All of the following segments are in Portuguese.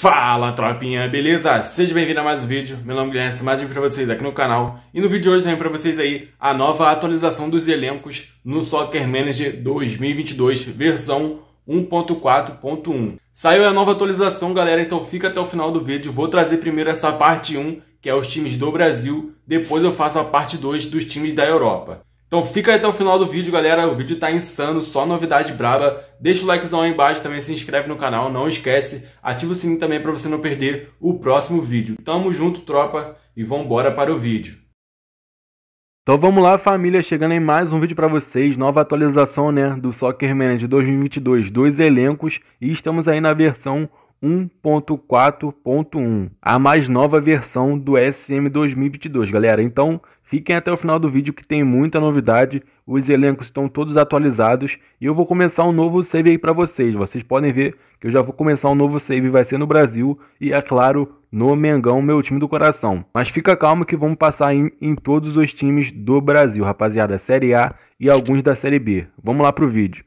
Fala tropinha, beleza? Seja bem-vindo a mais um vídeo, meu nome é Guilherme, mais um vídeo pra vocês aqui no canal E no vídeo de hoje eu pra vocês aí a nova atualização dos elencos no Soccer Manager 2022 versão 1.4.1 Saiu a nova atualização galera, então fica até o final do vídeo Vou trazer primeiro essa parte 1, que é os times do Brasil Depois eu faço a parte 2 dos times da Europa então fica até o final do vídeo, galera. O vídeo tá insano, só novidade braba. Deixa o likezão aí embaixo, também se inscreve no canal, não esquece. Ativa o sininho também para você não perder o próximo vídeo. Tamo junto, tropa, e vambora para o vídeo. Então vamos lá, família, chegando em mais um vídeo para vocês, nova atualização, né, do Soccer Manager 2022, dois elencos, e estamos aí na versão 1.4.1, a mais nova versão do SM 2022, galera. Então, Fiquem até o final do vídeo que tem muita novidade, os elencos estão todos atualizados e eu vou começar um novo save aí para vocês. Vocês podem ver que eu já vou começar um novo save, vai ser no Brasil e, é claro, no Mengão, meu time do coração. Mas fica calmo que vamos passar em, em todos os times do Brasil, rapaziada, Série A e alguns da Série B. Vamos lá pro vídeo.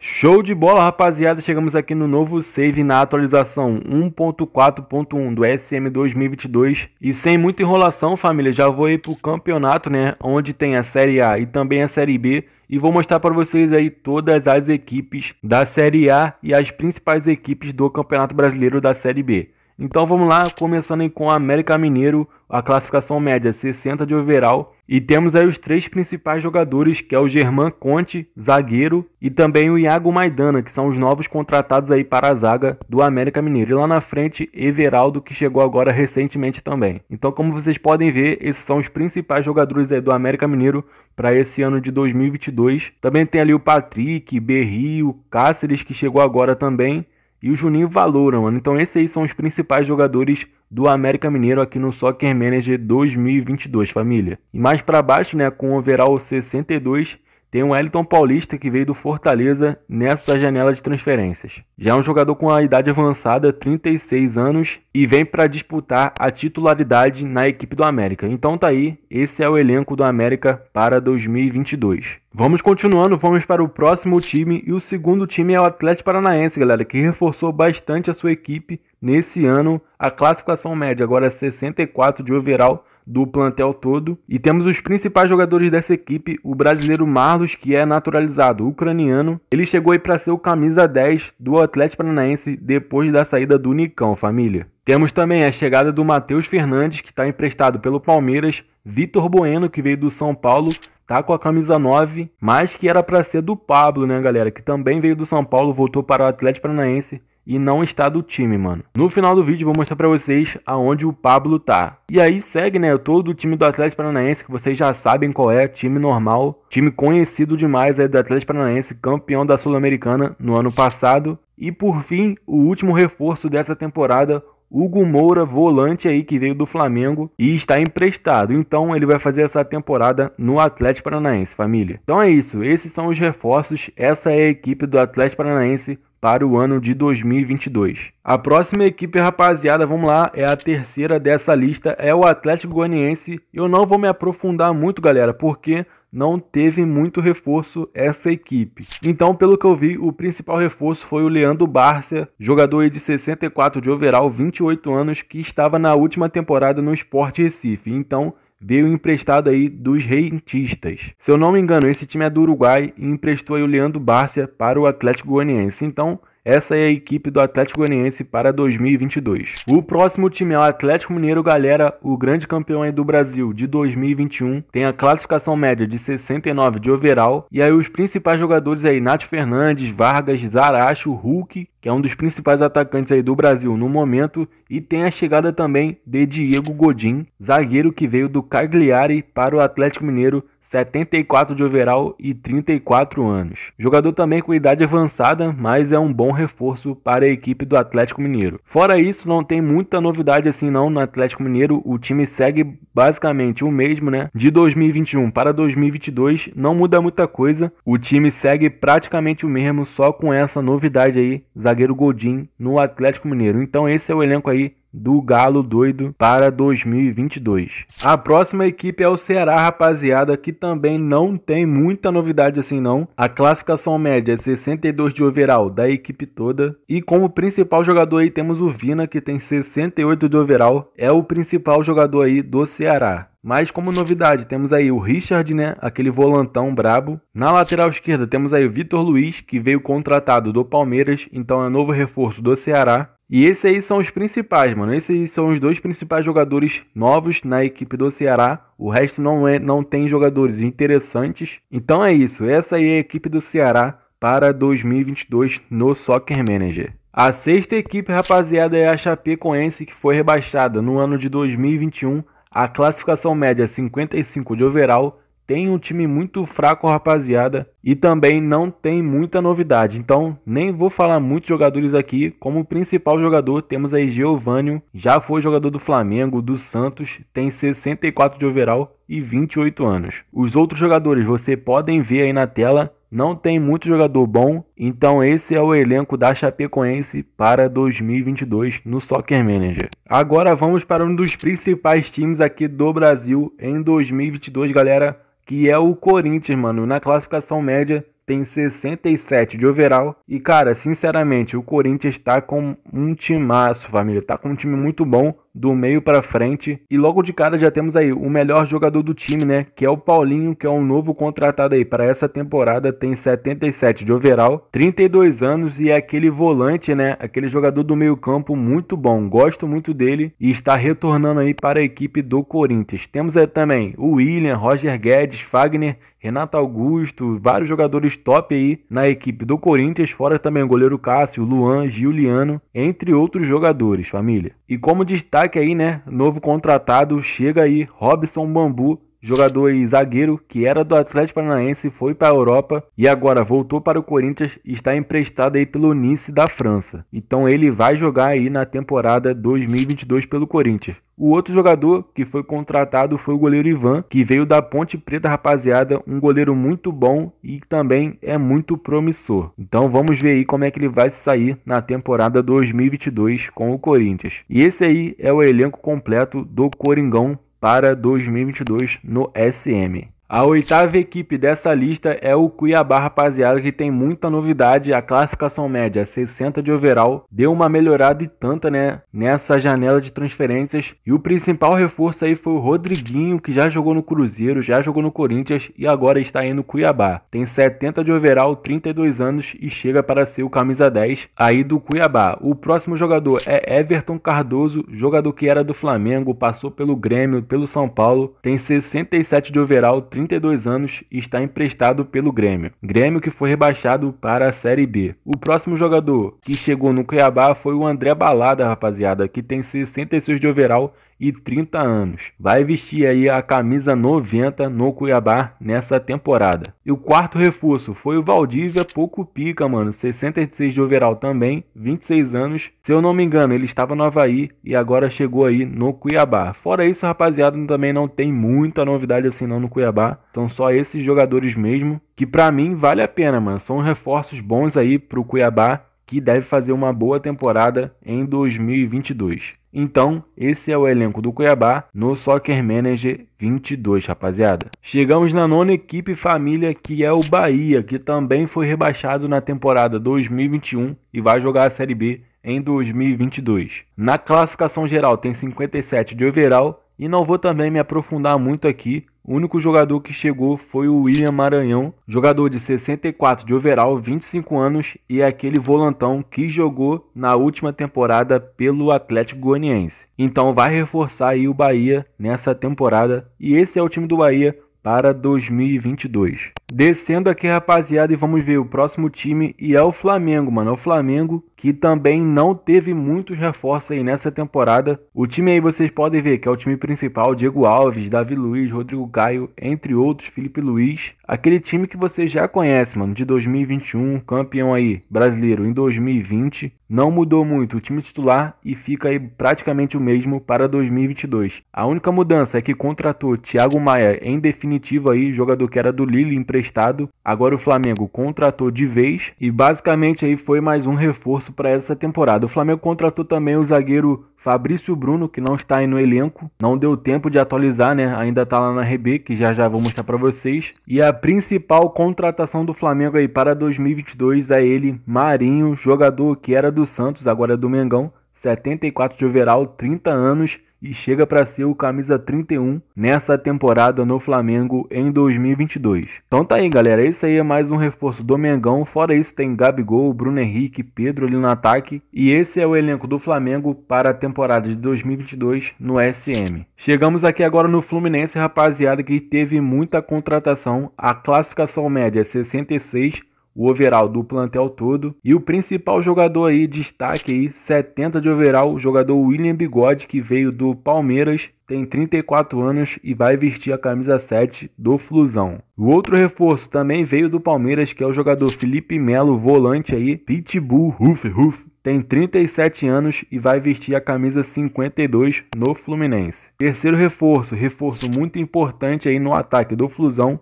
Show de bola, rapaziada! Chegamos aqui no novo save na atualização 1.4.1 do SM 2022. E sem muita enrolação, família, já vou ir pro campeonato, né? Onde tem a Série A e também a Série B. E vou mostrar para vocês aí todas as equipes da Série A e as principais equipes do Campeonato Brasileiro da Série B. Então vamos lá, começando com o América Mineiro, a classificação média 60 de overall. E temos aí os três principais jogadores, que é o Germán Conte, zagueiro, e também o Iago Maidana, que são os novos contratados aí para a zaga do América Mineiro. E lá na frente, Everaldo, que chegou agora recentemente também. Então, como vocês podem ver, esses são os principais jogadores aí do América Mineiro para esse ano de 2022. Também tem ali o Patrick, Berrio, Cáceres, que chegou agora também e o Juninho Valoura, mano. Então esses aí são os principais jogadores do América Mineiro aqui no Soccer Manager 2022, família. E mais para baixo, né, com o overall 62, tem o Elton Paulista que veio do Fortaleza nessa janela de transferências. Já é um jogador com a idade avançada, 36 anos, e vem para disputar a titularidade na equipe do América. Então tá aí, esse é o elenco do América para 2022. Vamos continuando, vamos para o próximo time e o segundo time é o Atlético Paranaense, galera, que reforçou bastante a sua equipe nesse ano. A classificação média agora é 64 de overall do plantel todo. E temos os principais jogadores dessa equipe, o brasileiro Marlos, que é naturalizado ucraniano. Ele chegou aí para ser o camisa 10 do Atlético Paranaense depois da saída do Nicão, família. Temos também a chegada do Matheus Fernandes, que está emprestado pelo Palmeiras, Vitor Bueno, que veio do São Paulo, tá com a camisa 9, mas que era para ser do Pablo, né, galera, que também veio do São Paulo, voltou para o Atlético Paranaense e não está do time, mano. No final do vídeo vou mostrar para vocês aonde o Pablo tá. E aí segue, né, todo o time do Atlético Paranaense, que vocês já sabem qual é, time normal, time conhecido demais aí do Atlético Paranaense, campeão da Sul-Americana no ano passado. E por fim, o último reforço dessa temporada, Hugo Moura, volante aí que veio do Flamengo e está emprestado. Então ele vai fazer essa temporada no Atlético Paranaense, família. Então é isso, esses são os reforços, essa é a equipe do Atlético Paranaense para o ano de 2022. A próxima equipe, rapaziada, vamos lá, é a terceira dessa lista, é o Atlético Goianiense. Eu não vou me aprofundar muito, galera, porque não teve muito reforço essa equipe. Então, pelo que eu vi, o principal reforço foi o Leandro Bárcia, jogador de 64 de overall, 28 anos, que estava na última temporada no Sport Recife. Então, veio emprestado aí dos rentistas. Se eu não me engano, esse time é do Uruguai e emprestou aí o Leandro Bárcia para o Atlético Goianiense. Então, essa é a equipe do Atlético Goianiense para 2022. O próximo time é o Atlético Mineiro, galera, o grande campeão do Brasil de 2021. Tem a classificação média de 69 de overall. E aí os principais jogadores aí, Nath Fernandes, Vargas, Zaracho, Hulk, que é um dos principais atacantes aí do Brasil no momento, e tem a chegada também de Diego Godin, zagueiro que veio do Cagliari para o Atlético Mineiro 74 de overall e 34 anos. Jogador também com idade avançada, mas é um bom reforço para a equipe do Atlético Mineiro. Fora isso, não tem muita novidade assim não no Atlético Mineiro. O time segue basicamente o mesmo, né? De 2021 para 2022 não muda muita coisa. O time segue praticamente o mesmo, só com essa novidade aí, zagueiro Godin no Atlético Mineiro. Então esse é o elenco aí do Galo Doido para 2022. A próxima equipe é o Ceará, rapaziada, que também não tem muita novidade assim não. A classificação média é 62 de overall da equipe toda e como principal jogador aí temos o Vina que tem 68 de overall, é o principal jogador aí do Ceará. Mas como novidade, temos aí o Richard, né? Aquele volantão brabo. Na lateral esquerda, temos aí o Vitor Luiz, que veio contratado do Palmeiras, então é novo reforço do Ceará. E esses aí são os principais, mano. Esses aí são os dois principais jogadores novos na equipe do Ceará. O resto não, é, não tem jogadores interessantes. Então é isso. Essa aí é a equipe do Ceará para 2022 no Soccer Manager. A sexta equipe, rapaziada, é a Chapecoense, que foi rebaixada no ano de 2021. A classificação média é 55 de overall tem um time muito fraco, rapaziada, e também não tem muita novidade. Então, nem vou falar muitos jogadores aqui. Como principal jogador, temos aí Geovânio, já foi jogador do Flamengo, do Santos, tem 64 de overall e 28 anos. Os outros jogadores você podem ver aí na tela, não tem muito jogador bom, então esse é o elenco da Chapecoense para 2022 no Soccer Manager. Agora vamos para um dos principais times aqui do Brasil em 2022, galera que é o Corinthians, mano. Na classificação média tem 67 de overall. E, cara, sinceramente, o Corinthians tá com um timaço, família. Tá com um time muito bom do meio para frente. E logo de cara já temos aí o melhor jogador do time, né? Que é o Paulinho, que é um novo contratado aí para essa temporada, tem 77 de overall, 32 anos e é aquele volante, né? Aquele jogador do meio-campo muito bom. Gosto muito dele e está retornando aí para a equipe do Corinthians. Temos aí também o William, Roger Guedes, Fagner Renato Augusto, vários jogadores top aí na equipe do Corinthians, fora também o goleiro Cássio, Luan, Giuliano, entre outros jogadores, família. E como destaque destaque aí, né? Novo contratado chega aí, Robson Bambu, jogador e zagueiro que era do Atlético Paranaense, foi para a Europa e agora voltou para o Corinthians e está emprestado aí pelo Nice da França. Então ele vai jogar aí na temporada 2022 pelo Corinthians. O outro jogador que foi contratado foi o goleiro Ivan, que veio da Ponte Preta, rapaziada, um goleiro muito bom e também é muito promissor. Então vamos ver aí como é que ele vai sair na temporada 2022 com o Corinthians. E esse aí é o elenco completo do Coringão para 2022 no SM. A oitava equipe dessa lista é o Cuiabá, rapaziada, que tem muita novidade. A classificação média 60 de overall deu uma melhorada e tanta, né? Nessa janela de transferências. E o principal reforço aí foi o Rodriguinho, que já jogou no Cruzeiro, já jogou no Corinthians e agora está aí no Cuiabá. Tem 70 de overall, 32 anos e chega para ser o camisa 10 aí do Cuiabá. O próximo jogador é Everton Cardoso, jogador que era do Flamengo, passou pelo Grêmio, pelo São Paulo. Tem 67 de overall, 32 anos e está emprestado pelo Grêmio. Grêmio que foi rebaixado para a Série B. O próximo jogador que chegou no Cuiabá foi o André Balada, rapaziada, que tem 66 de overall e 30 anos. Vai vestir aí a camisa 90 no Cuiabá nessa temporada. E o quarto reforço foi o Valdívia Pouco Pica, mano. 66 de overall também, 26 anos. Se eu não me engano, ele estava no Havaí e agora chegou aí no Cuiabá. Fora isso, rapaziada, também não tem muita novidade assim não no Cuiabá. São só esses jogadores mesmo, que para mim vale a pena, mano. São reforços bons aí pro Cuiabá que deve fazer uma boa temporada em 2022. Então, esse é o elenco do Cuiabá no Soccer Manager 22, rapaziada. Chegamos na nona equipe família, que é o Bahia, que também foi rebaixado na temporada 2021 e vai jogar a Série B em 2022. Na classificação geral tem 57 de overall e não vou também me aprofundar muito aqui. O único jogador que chegou foi o William Maranhão, jogador de 64 de overall, 25 anos e é aquele volantão que jogou na última temporada pelo Atlético Goianiense. Então vai reforçar aí o Bahia nessa temporada e esse é o time do Bahia para 2022. Descendo aqui, rapaziada, e vamos ver o próximo time e é o Flamengo, mano. É o Flamengo que também não teve muitos reforços aí nessa temporada. O time aí vocês podem ver que é o time principal: Diego Alves, Davi Luiz, Rodrigo Caio, entre outros, Felipe Luiz. Aquele time que você já conhece, mano, de 2021, campeão aí brasileiro em 2020. Não mudou muito o time titular e fica aí praticamente o mesmo para 2022. A única mudança é que contratou Thiago Maia em definitiva aí, jogador que era do Lille emprestado. Agora o Flamengo contratou de vez e basicamente aí foi mais um reforço reforço para essa temporada. O Flamengo contratou também o zagueiro Fabrício Bruno, que não está aí no elenco. Não deu tempo de atualizar, né? Ainda está lá na RB, que já já vou mostrar para vocês. E a principal contratação do Flamengo aí para 2022 é ele, Marinho, jogador que era do Santos, agora é do Mengão. 74 de overall, 30 anos, e chega para ser o camisa 31 nessa temporada no Flamengo em 2022. Então tá aí, galera. Esse aí é mais um reforço do Mengão. Fora isso, tem Gabigol, Bruno Henrique, Pedro ali no ataque. E esse é o elenco do Flamengo para a temporada de 2022 no SM. Chegamos aqui agora no Fluminense, rapaziada, que teve muita contratação. A classificação média é 66 o overall do plantel todo. E o principal jogador aí, destaque aí, 70 de overall, o jogador William Bigode, que veio do Palmeiras, tem 34 anos e vai vestir a camisa 7 do Flusão. O outro reforço também veio do Palmeiras, que é o jogador Felipe Melo, volante aí, Pitbull, Ruf, Ruf, tem 37 anos e vai vestir a camisa 52 no Fluminense. Terceiro reforço, reforço muito importante aí no ataque do Flusão,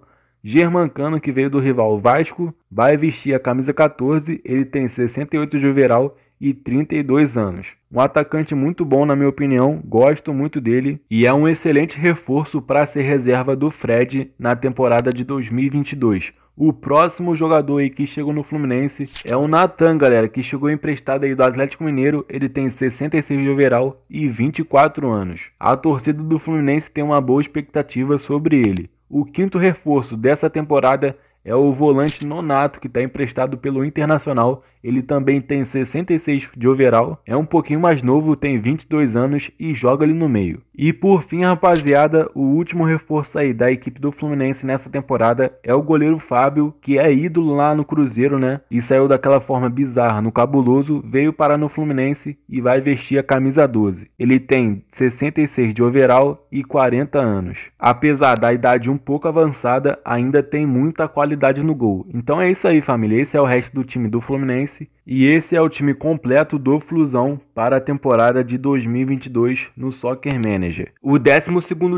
Germancano, que veio do rival Vasco, vai vestir a camisa 14. Ele tem 68 de overall e 32 anos. Um atacante muito bom, na minha opinião, gosto muito dele e é um excelente reforço para ser reserva do Fred na temporada de 2022. O próximo jogador aí que chegou no Fluminense é o Natan, galera, que chegou emprestado aí do Atlético Mineiro. Ele tem 66 de overall e 24 anos. A torcida do Fluminense tem uma boa expectativa sobre ele o quinto reforço dessa temporada é o volante Nonato, que está emprestado pelo Internacional. Ele também tem 66 de overall, é um pouquinho mais novo, tem 22 anos e joga ali no meio. E por fim, rapaziada, o último reforço aí da equipe do Fluminense nessa temporada é o goleiro Fábio, que é ídolo lá no Cruzeiro, né? E saiu daquela forma bizarra no Cabuloso, veio parar no Fluminense e vai vestir a camisa 12. Ele tem 66 de overall e 40 anos. Apesar da idade um pouco avançada, ainda tem muita qualidade qualidade no gol. Então é isso aí, família. Esse é o resto do time do Fluminense e esse é o time completo do Flusão para a temporada de 2022 no Soccer Manager. O 12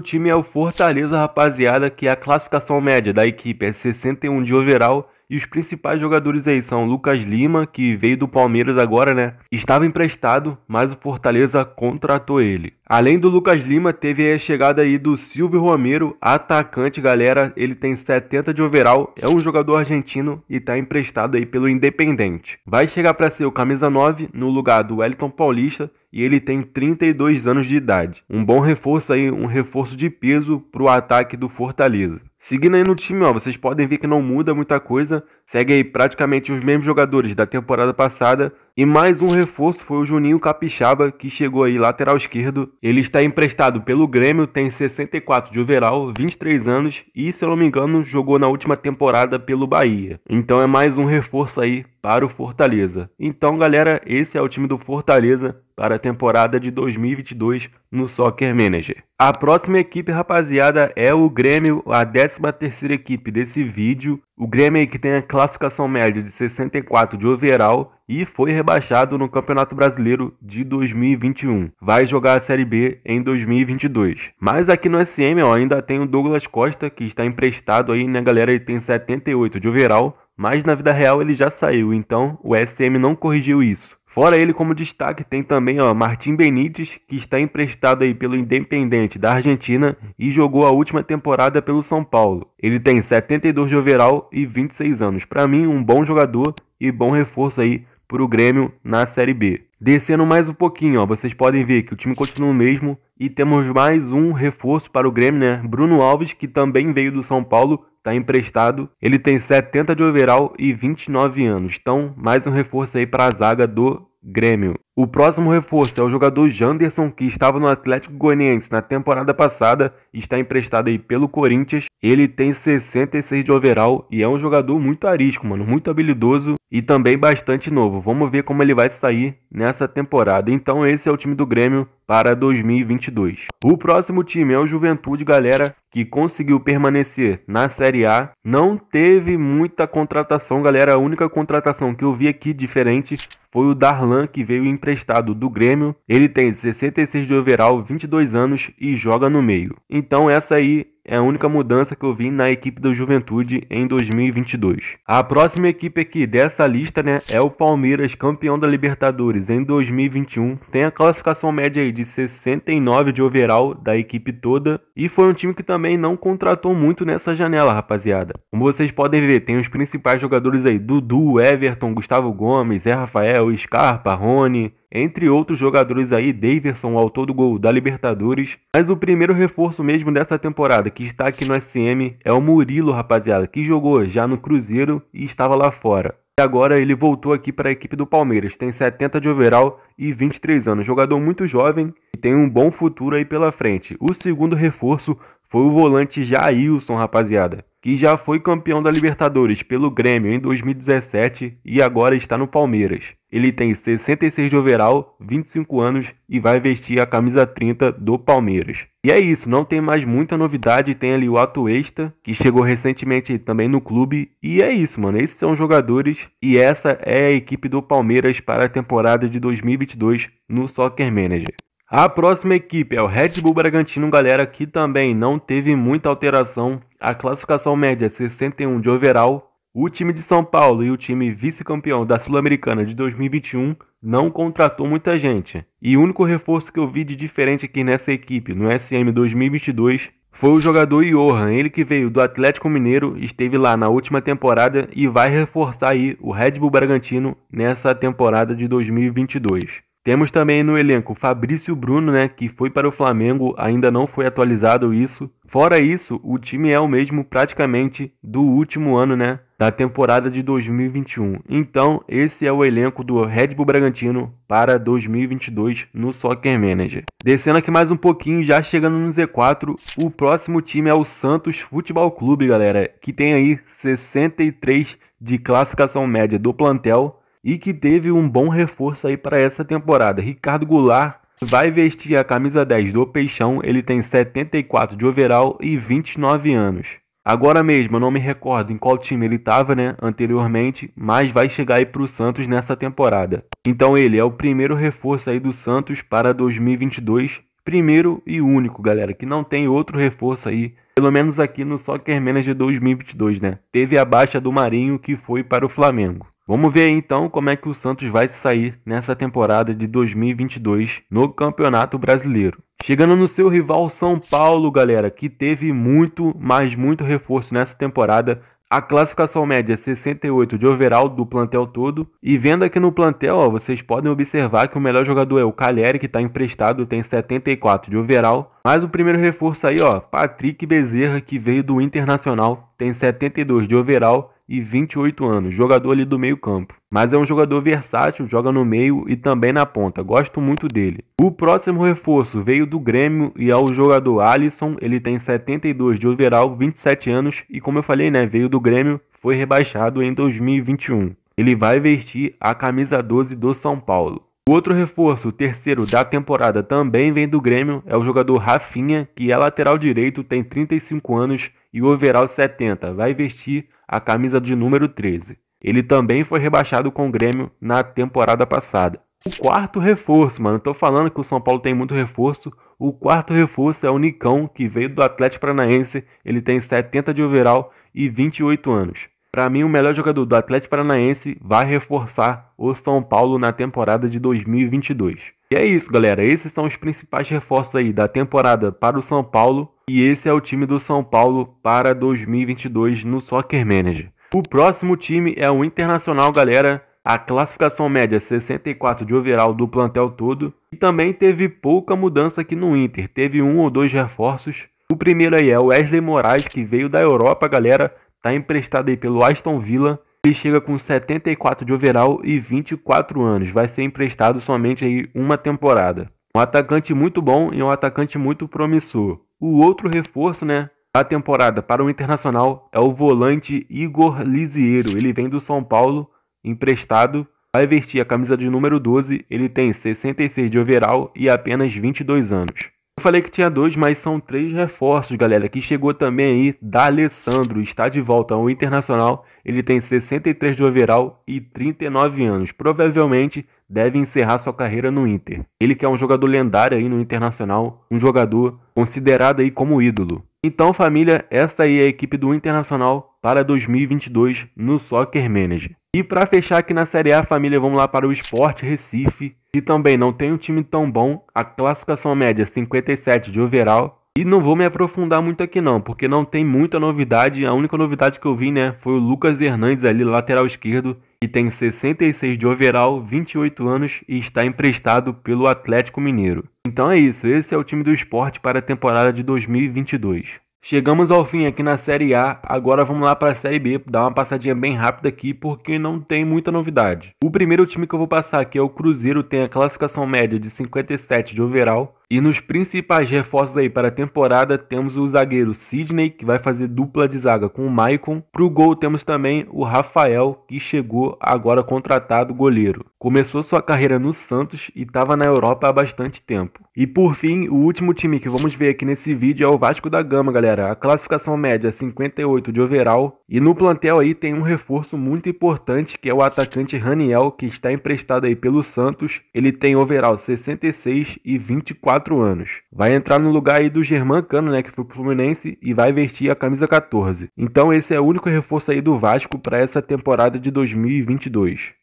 time é o Fortaleza, rapaziada, que é a classificação média da equipe é 61 de overall e os principais jogadores aí são Lucas Lima, que veio do Palmeiras agora, né? Estava emprestado, mas o Fortaleza contratou ele. Além do Lucas Lima, teve a chegada aí do Silvio Romero, atacante, galera. Ele tem 70 de overall, é um jogador argentino e está emprestado aí pelo Independente. Vai chegar para ser o camisa 9 no lugar do Wellington Paulista, e ele tem 32 anos de idade. Um bom reforço aí, um reforço de peso para o ataque do Fortaleza. Seguindo aí no time, ó, vocês podem ver que não muda muita coisa. Segue aí praticamente os mesmos jogadores da temporada passada. E mais um reforço foi o Juninho Capixaba, que chegou aí lateral esquerdo. Ele está emprestado pelo Grêmio, tem 64 de overall, 23 anos e, se eu não me engano, jogou na última temporada pelo Bahia. Então é mais um reforço aí para o Fortaleza. Então, galera, esse é o time do Fortaleza para a temporada de 2022 no Soccer Manager. A próxima equipe, rapaziada, é o Grêmio, a 10 13ª equipe desse vídeo, o Grêmio que tem a classificação média de 64 de overall e foi rebaixado no Campeonato Brasileiro de 2021. Vai jogar a Série B em 2022. Mas aqui no SM ó, ainda tem o Douglas Costa, que está emprestado aí, né galera, ele tem 78 de overall, mas na vida real ele já saiu, então o SM não corrigiu isso. Fora ele como destaque, tem também ó, Martim Benítez, que está emprestado aí pelo Independente da Argentina e jogou a última temporada pelo São Paulo. Ele tem 72 de overall e 26 anos. Para mim, um bom jogador e bom reforço aí para o Grêmio na Série B. Descendo mais um pouquinho, ó, vocês podem ver que o time continua o mesmo e temos mais um reforço para o Grêmio, né? Bruno Alves, que também veio do São Paulo, está emprestado. Ele tem 70 de overall e 29 anos. Então, mais um reforço aí para a zaga do Grêmio o próximo reforço é o jogador Janderson, que estava no Atlético Goianiense na temporada passada e está emprestado aí pelo Corinthians. Ele tem 66 de overall e é um jogador muito arisco, mano, muito habilidoso e também bastante novo. Vamos ver como ele vai sair nessa temporada. Então esse é o time do Grêmio para 2022. O próximo time é o Juventude, galera, que conseguiu permanecer na Série A. Não teve muita contratação, galera. A única contratação que eu vi aqui diferente foi o Darlan, que veio emprestado emprestado do Grêmio. Ele tem 66 de overall, 22 anos e joga no meio. Então essa aí é a única mudança que eu vi na equipe do Juventude em 2022. A próxima equipe aqui dessa lista, né, é o Palmeiras, campeão da Libertadores em 2021. Tem a classificação média aí de 69 de overall da equipe toda e foi um time que também não contratou muito nessa janela, rapaziada. Como vocês podem ver, tem os principais jogadores aí: Dudu, Everton, Gustavo Gomes, Zé Rafael, Scarpa, Rony, entre outros jogadores aí, Daverson, autor do gol da Libertadores. Mas o primeiro reforço mesmo dessa temporada que está aqui no SM é o Murilo, rapaziada, que jogou já no Cruzeiro e estava lá fora. E agora ele voltou aqui para a equipe do Palmeiras. Tem 70 de overall e 23 anos. Jogador muito jovem e tem um bom futuro aí pela frente. O segundo reforço foi o volante Jailson, rapaziada que já foi campeão da Libertadores pelo Grêmio em 2017 e agora está no Palmeiras. Ele tem 66 de overall, 25 anos e vai vestir a camisa 30 do Palmeiras. E é isso, não tem mais muita novidade, tem ali o Atuesta, que chegou recentemente também no clube, e é isso, mano, esses são os jogadores e essa é a equipe do Palmeiras para a temporada de 2022 no Soccer Manager. A próxima equipe é o Red Bull Bragantino, galera, que também não teve muita alteração, a classificação média 61 é de overall, o time de São Paulo e o time vice-campeão da Sul-Americana de 2021 não contratou muita gente. E o único reforço que eu vi de diferente aqui nessa equipe, no SM 2022, foi o jogador Johan, ele que veio do Atlético Mineiro, esteve lá na última temporada e vai reforçar aí o Red Bull Bragantino nessa temporada de 2022. Temos também no elenco Fabrício Bruno, né, que foi para o Flamengo, ainda não foi atualizado isso. Fora isso, o time é o mesmo praticamente do último ano, né, da temporada de 2021. Então, esse é o elenco do Red Bull Bragantino para 2022 no Soccer Manager. Descendo aqui mais um pouquinho, já chegando no Z4, o próximo time é o Santos Futebol Clube, galera, que tem aí 63 de classificação média do plantel e que teve um bom reforço aí para essa temporada. Ricardo Goulart vai vestir a camisa 10 do Peixão, ele tem 74 de overall e 29 anos. Agora mesmo, eu não me recordo em qual time ele estava, né, anteriormente, mas vai chegar aí para o Santos nessa temporada. Então ele é o primeiro reforço aí do Santos para 2022, primeiro e único, galera, que não tem outro reforço aí, pelo menos aqui no Soccer Manager 2022, né. Teve a baixa do Marinho que foi para o Flamengo. Vamos ver então como é que o Santos vai sair nessa temporada de 2022 no Campeonato Brasileiro. Chegando no seu rival São Paulo, galera, que teve muito, mas muito reforço nessa temporada. A classificação média é 68 de overall do plantel todo. E vendo aqui no plantel, ó, vocês podem observar que o melhor jogador é o Calheri que está emprestado, tem 74 de overall. Mas o primeiro reforço aí, ó, Patrick Bezerra, que veio do Internacional, tem 72 de overall e 28 anos, jogador ali do meio-campo. Mas é um jogador versátil, joga no meio e também na ponta. Gosto muito dele. O próximo reforço veio do Grêmio e é o jogador Alisson. Ele tem 72 de overall, 27 anos e como eu falei, né, veio do Grêmio, foi rebaixado em 2021. Ele vai vestir a camisa 12 do São Paulo. O outro reforço, o terceiro da temporada, também vem do Grêmio, é o jogador Rafinha, que é lateral direito, tem 35 anos e overall 70. Vai vestir a camisa de número 13. Ele também foi rebaixado com o Grêmio na temporada passada. O quarto reforço, mano, tô falando que o São Paulo tem muito reforço. O quarto reforço é o Nicão, que veio do Atlético Paranaense. Ele tem 70 de overall e 28 anos. Para mim, o melhor jogador do Atlético Paranaense vai reforçar o São Paulo na temporada de 2022. E é isso, galera. Esses são os principais reforços aí da temporada para o São Paulo. E esse é o time do São Paulo para 2022 no Soccer Manager. O próximo time é o Internacional, galera. A classificação média 64 é de overall do plantel todo. E também teve pouca mudança aqui no Inter. Teve um ou dois reforços. O primeiro aí é o Wesley Moraes, que veio da Europa, galera. Está emprestado aí pelo Aston Villa. Ele chega com 74 de overall e 24 anos. Vai ser emprestado somente aí uma temporada. Um atacante muito bom e um atacante muito promissor. O outro reforço, né, da temporada para o Internacional é o volante Igor Lisieiro. Ele vem do São Paulo, emprestado. Vai vestir a camisa de número 12. Ele tem 66 de overall e apenas 22 anos. Eu falei que tinha dois, mas são três reforços, galera. Que chegou também aí D'Alessandro, está de volta ao Internacional. Ele tem 63 de overall e 39 anos. Provavelmente deve encerrar sua carreira no Inter. Ele que é um jogador lendário aí no Internacional, um jogador considerado aí como ídolo. Então, família, esta aí é a equipe do Internacional para 2022 no Soccer Manager. E para fechar aqui na Série A, família, vamos lá para o Sport Recife, e também não tem um time tão bom, a classificação média 57 é de overall. E não vou me aprofundar muito aqui não, porque não tem muita novidade. A única novidade que eu vi, né, foi o Lucas Hernandes ali, lateral esquerdo, que tem 66 de overall, 28 anos e está emprestado pelo Atlético Mineiro. Então é isso, esse é o time do esporte para a temporada de 2022. Chegamos ao fim aqui na Série A, agora vamos lá para a Série B, dar uma passadinha bem rápida aqui porque não tem muita novidade. O primeiro time que eu vou passar aqui é o Cruzeiro, tem a classificação média de 57 de overall. E nos principais reforços aí para a temporada, temos o zagueiro Sidney, que vai fazer dupla de zaga com o Maicon. Para o gol temos também o Rafael, que chegou agora contratado goleiro. Começou sua carreira no Santos e estava na Europa há bastante tempo. E por fim, o último time que vamos ver aqui nesse vídeo é o Vasco da Gama, galera. A classificação média é 58 de overall. E no plantel aí tem um reforço muito importante que é o atacante Raniel, que está emprestado aí pelo Santos. Ele tem overall 66 e 24 anos. Vai entrar no lugar aí do Germán Cano, né, que foi pro Fluminense e vai vestir a camisa 14. Então esse é o único reforço aí do Vasco para essa temporada de 2022.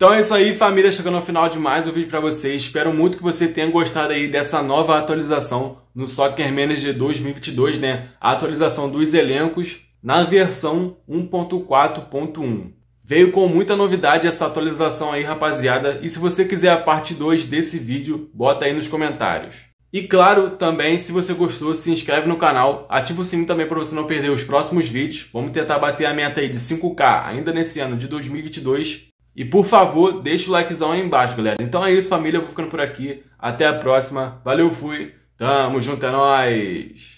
Então é isso aí, família. Chegando ao final de mais um vídeo para vocês. Espero muito que você tenha gostado aí dessa nova atualização no Soccer Manager 2022, né? A atualização dos elencos na versão 1.4.1. Veio com muita novidade essa atualização aí, rapaziada. E se você quiser a parte 2 desse vídeo, bota aí nos comentários. E claro, também, se você gostou, se inscreve no canal, ativa o sininho também para você não perder os próximos vídeos. Vamos tentar bater a meta aí de 5K ainda nesse ano de 2022. E por favor, deixa o likezão aí embaixo, galera. Então é isso, família. Eu vou ficando por aqui. Até a próxima. Valeu, fui. Tamo junto, é nóis.